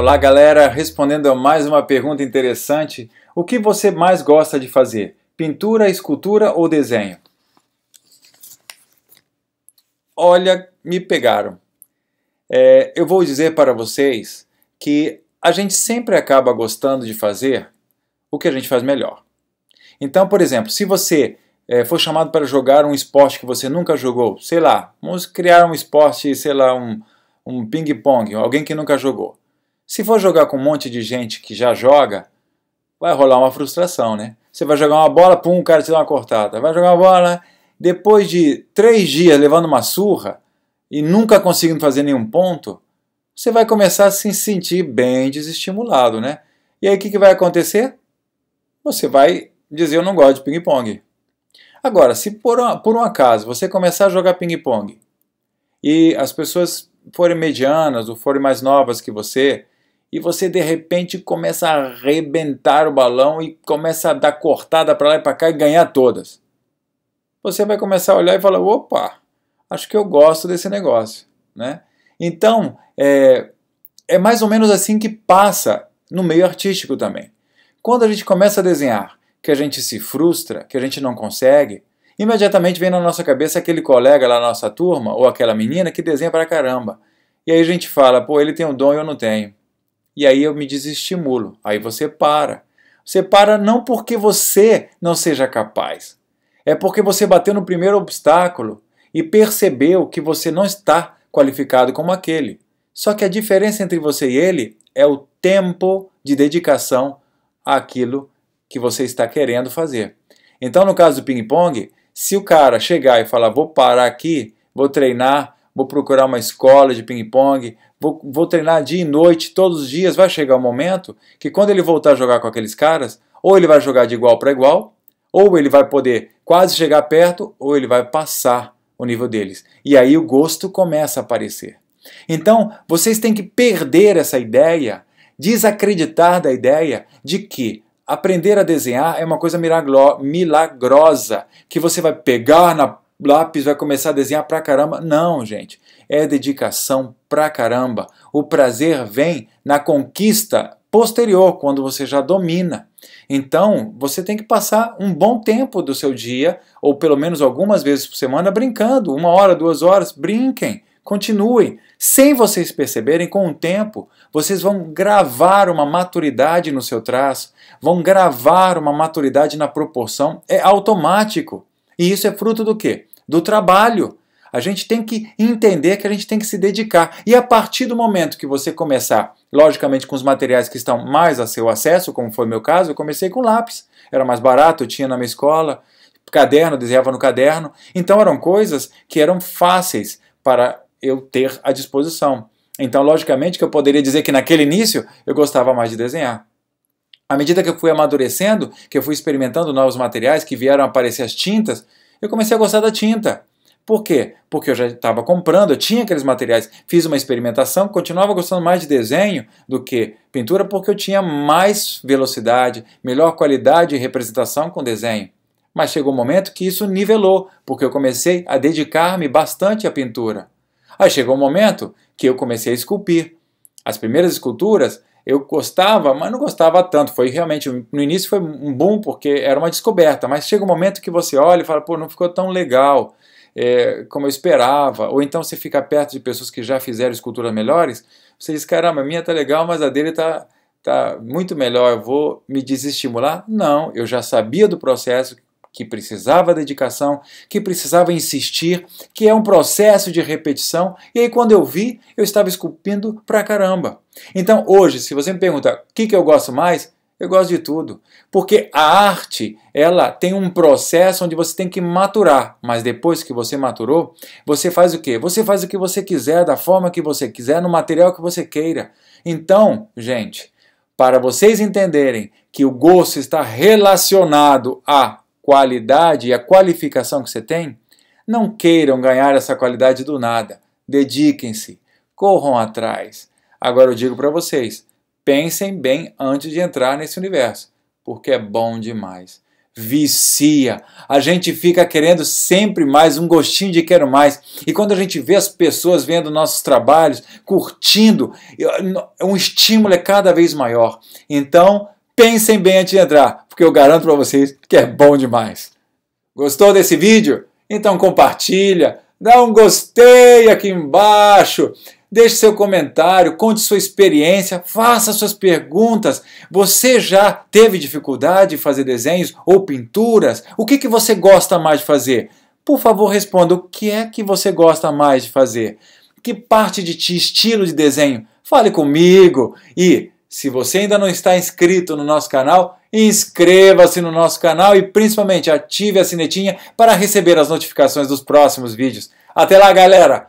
Olá, galera! Respondendo a mais uma pergunta interessante: o que você mais gosta de fazer? Pintura, escultura ou desenho? Olha, me pegaram. É, eu vou dizer para vocês que a gente sempre acaba gostando de fazer o que a gente faz melhor. Então, por exemplo, se você é, for chamado para jogar um esporte que você nunca jogou, sei lá, vamos criar um esporte, sei lá, um, um ping-pong, alguém que nunca jogou. Se for jogar com um monte de gente que já joga, vai rolar uma frustração, né? Você vai jogar uma bola, pum, o cara te dá uma cortada. Vai jogar uma bola, depois de três dias levando uma surra e nunca conseguindo fazer nenhum ponto, você vai começar a se sentir bem desestimulado, né? E aí o que, que vai acontecer? Você vai dizer, eu não gosto de ping-pong. Agora, se por, por um acaso você começar a jogar ping-pong e as pessoas forem medianas ou forem mais novas que você e você de repente começa a arrebentar o balão e começa a dar cortada para lá e para cá e ganhar todas. Você vai começar a olhar e falar: opa, acho que eu gosto desse negócio. Né? Então, é, é mais ou menos assim que passa no meio artístico também. Quando a gente começa a desenhar, que a gente se frustra, que a gente não consegue, imediatamente vem na nossa cabeça aquele colega lá na nossa turma ou aquela menina que desenha para caramba. E aí a gente fala, pô, ele tem um dom e eu não tenho e aí eu me desestimulo. Aí você para. Você para não porque você não seja capaz, é porque você bateu no primeiro obstáculo e percebeu que você não está qualificado como aquele. Só que a diferença entre você e ele é o tempo de dedicação àquilo que você está querendo fazer. Então, no caso do ping-pong, se o cara chegar e falar: vou parar aqui, vou treinar, vou procurar uma escola de ping-pong, vou, vou treinar dia e noite, todos os dias, vai chegar o um momento que quando ele voltar a jogar com aqueles caras, ou ele vai jogar de igual para igual, ou ele vai poder quase chegar perto, ou ele vai passar o nível deles. E aí o gosto começa a aparecer. Então, vocês têm que perder essa ideia, desacreditar da ideia de que aprender a desenhar é uma coisa milagrosa, que você vai pegar na lápis vai começar a desenhar pra caramba. Não, gente. É dedicação pra caramba. O prazer vem na conquista posterior, quando você já domina. Então, você tem que passar um bom tempo do seu dia, ou pelo menos algumas vezes por semana, brincando. Uma hora, duas horas, brinquem, continuem. Sem vocês perceberem, com o tempo, vocês vão gravar uma maturidade no seu traço, vão gravar uma maturidade na proporção. É automático. E isso é fruto do quê? do trabalho. A gente tem que entender que a gente tem que se dedicar. E a partir do momento que você começar, logicamente com os materiais que estão mais a seu acesso, como foi meu caso, eu comecei com lápis. Era mais barato, eu tinha na minha escola, caderno, desenhava no caderno. Então eram coisas que eram fáceis para eu ter à disposição. Então, logicamente, que eu poderia dizer que naquele início eu gostava mais de desenhar. À medida que eu fui amadurecendo, que eu fui experimentando novos materiais, que vieram aparecer as tintas, eu comecei a gostar da tinta. Por quê? Porque eu já estava comprando, eu tinha aqueles materiais, fiz uma experimentação, continuava gostando mais de desenho do que pintura, porque eu tinha mais velocidade, melhor qualidade de representação com desenho. Mas chegou um momento que isso nivelou, porque eu comecei a dedicar-me bastante à pintura. Aí chegou um momento que eu comecei a esculpir. As primeiras esculturas eu gostava, mas não gostava tanto. Foi realmente, no início foi um boom, porque era uma descoberta, mas chega um momento que você olha e fala, pô, não ficou tão legal é, como eu esperava. Ou então você fica perto de pessoas que já fizeram esculturas melhores, você diz, caramba, a minha tá legal, mas a dele tá, tá muito melhor, eu vou me desestimular? Não, eu já sabia do processo que precisava dedicação, que precisava insistir, que é um processo de repetição. E aí, quando eu vi, eu estava esculpindo pra caramba. Então, hoje, se você me perguntar o que, que eu gosto mais, eu gosto de tudo, porque a arte, ela tem um processo onde você tem que maturar, mas depois que você maturou, você faz o quê? Você faz o que você quiser, da forma que você quiser, no material que você queira. Então, gente, para vocês entenderem que o gosto está relacionado a qualidade e a qualificação que você tem, não queiram ganhar essa qualidade do nada. Dediquem-se, corram atrás. Agora eu digo para vocês: pensem bem antes de entrar nesse universo, porque é bom demais. Vicia. A gente fica querendo sempre mais, um gostinho de quero mais. E quando a gente vê as pessoas vendo nossos trabalhos, curtindo, um estímulo é cada vez maior. Então, pensem bem antes de entrar porque eu garanto para vocês que é bom demais. Gostou desse vídeo? Então compartilha, dá um gostei aqui embaixo, deixe seu comentário, conte sua experiência, faça suas perguntas. Você já teve dificuldade de fazer desenhos ou pinturas? O que, que você gosta mais de fazer? Por favor, responda o que é que você gosta mais de fazer. Que parte de ti, estilo de desenho? Fale comigo. E se você ainda não está inscrito no nosso canal, Inscreva-se no nosso canal e principalmente ative a sinetinha para receber as notificações dos próximos vídeos. Até lá, galera!